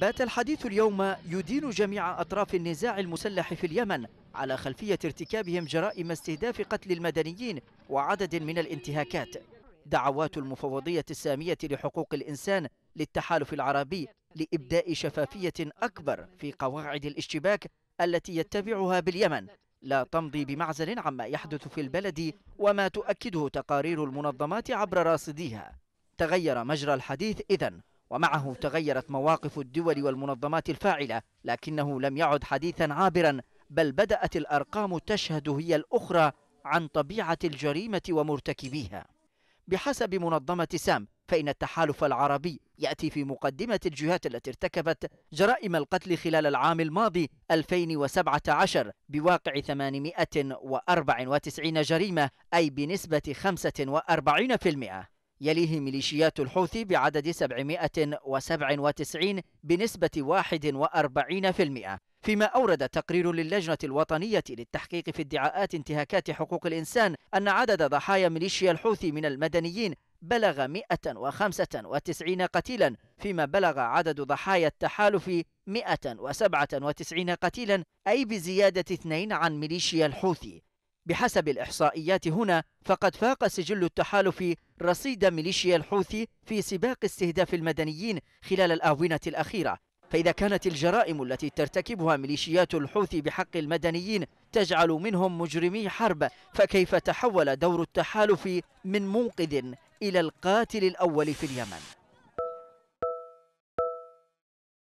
بات الحديث اليوم يدين جميع أطراف النزاع المسلح في اليمن على خلفية ارتكابهم جرائم استهداف قتل المدنيين وعدد من الانتهاكات دعوات المفوضية السامية لحقوق الإنسان للتحالف العربي لإبداء شفافية أكبر في قواعد الاشتباك التي يتبعها باليمن لا تمضي بمعزل عما يحدث في البلد وما تؤكده تقارير المنظمات عبر راصديها تغير مجرى الحديث إذا ومعه تغيرت مواقف الدول والمنظمات الفاعلة لكنه لم يعد حديثا عابرا بل بدأت الأرقام تشهد هي الأخرى عن طبيعة الجريمة ومرتكبيها بحسب منظمة سام فإن التحالف العربي يأتي في مقدمة الجهات التي ارتكبت جرائم القتل خلال العام الماضي 2017 بواقع 894 جريمة أي بنسبة 45% يليه ميليشيات الحوثي بعدد 797 بنسبة 41% فيما أورد تقرير للجنة الوطنية للتحقيق في ادعاءات انتهاكات حقوق الإنسان أن عدد ضحايا ميليشيا الحوثي من المدنيين بلغ 195 قتيلا فيما بلغ عدد ضحايا التحالف 197 قتيلا أي بزيادة اثنين عن ميليشيا الحوثي بحسب الإحصائيات هنا فقد فاق سجل التحالف رصيد ميليشيا الحوثي في سباق استهداف المدنيين خلال الآونة الأخيرة فإذا كانت الجرائم التي ترتكبها ميليشيات الحوثي بحق المدنيين تجعل منهم مجرمي حرب فكيف تحول دور التحالف من منقذ إلى القاتل الأول في اليمن